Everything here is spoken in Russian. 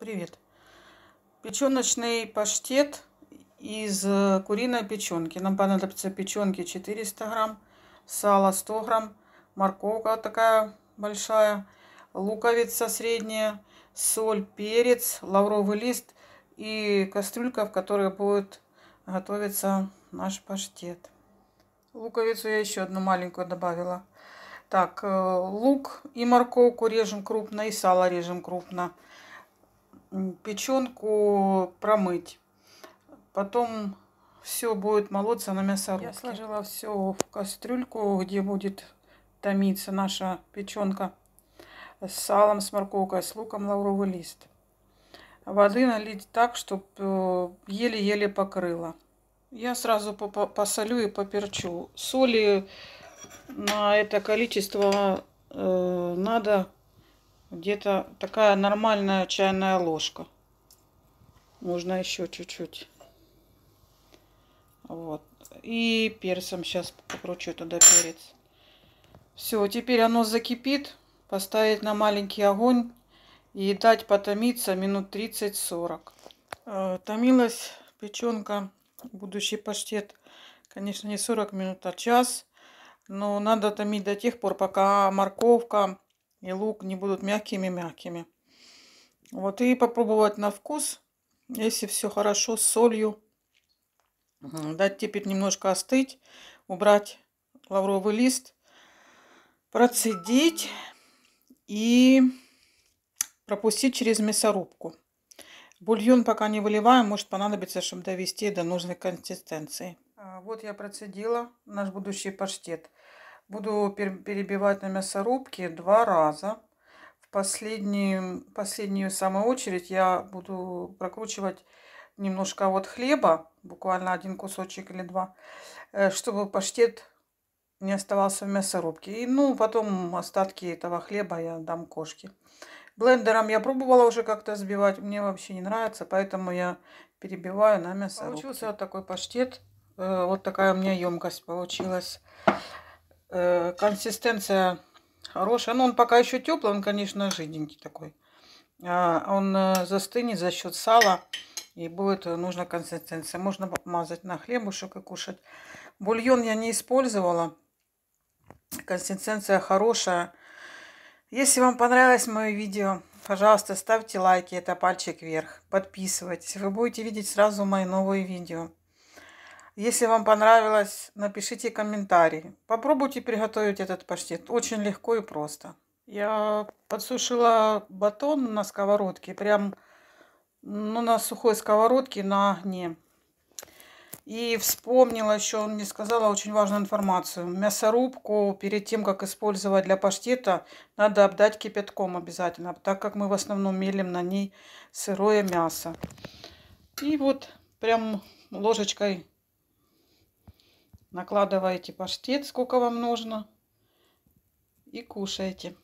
Привет. Печеночный паштет из э, куриной печенки. Нам понадобится печенки 400 грамм, сало 100 грамм, морковка такая большая, луковица средняя, соль, перец, лавровый лист и кастрюлька, в которой будет готовиться наш паштет. Луковицу я еще одну маленькую добавила. Так, э, лук и морковку режем крупно, и сало режем крупно печенку промыть. Потом все будет молоться на мясорубке. Я сложила все в кастрюльку, где будет томиться наша печенка с салом, с морковкой, с луком, лавровый лист. Воды налить так, чтобы э, еле-еле покрыло. Я сразу посолю и поперчу. Соли на это количество э, надо где-то такая нормальная чайная ложка. Можно еще чуть-чуть. Вот. И перцем сейчас покручу туда перец. Все, теперь оно закипит. Поставить на маленький огонь и дать потомиться минут 30-40. Э, томилась печенка, будущий паштет, конечно, не 40 минут, а час. Но надо томить до тех пор, пока морковка и лук не будут мягкими-мягкими. Вот и попробовать на вкус, если все хорошо, с солью. Дать теперь немножко остыть, убрать лавровый лист, процедить и пропустить через мясорубку. Бульон пока не выливаем, может понадобиться, чтобы довести до нужной консистенции. А, вот я процедила наш будущий паштет. Буду перебивать на мясорубке два раза. В последнюю, последнюю самую очередь я буду прокручивать немножко вот хлеба, буквально один кусочек или два, э, чтобы паштет не оставался в мясорубке. И, ну, потом остатки этого хлеба я дам кошке. Блендером я пробовала уже как-то сбивать, мне вообще не нравится, поэтому я перебиваю на мясорубке. Получился вот такой паштет, э, вот такая у меня емкость получилась. Э, консистенция хорошая. Но ну, он пока еще теплый, он, конечно, жиденький такой. А, он э, застынет за счет сала и будет э, нужна консистенция. Можно помазать на хлебушек и кушать. Бульон я не использовала. Консистенция хорошая. Если вам понравилось мое видео, пожалуйста, ставьте лайки, это пальчик вверх. Подписывайтесь, вы будете видеть сразу мои новые видео. Если вам понравилось, напишите комментарий. Попробуйте приготовить этот паштет. Очень легко и просто. Я подсушила батон на сковородке. Прям ну, на сухой сковородке на огне. И вспомнила еще, он мне сказала очень важную информацию. Мясорубку перед тем, как использовать для паштета, надо обдать кипятком обязательно, так как мы в основном мелим на ней сырое мясо. И вот прям ложечкой Накладываете паштет, сколько вам нужно, и кушаете.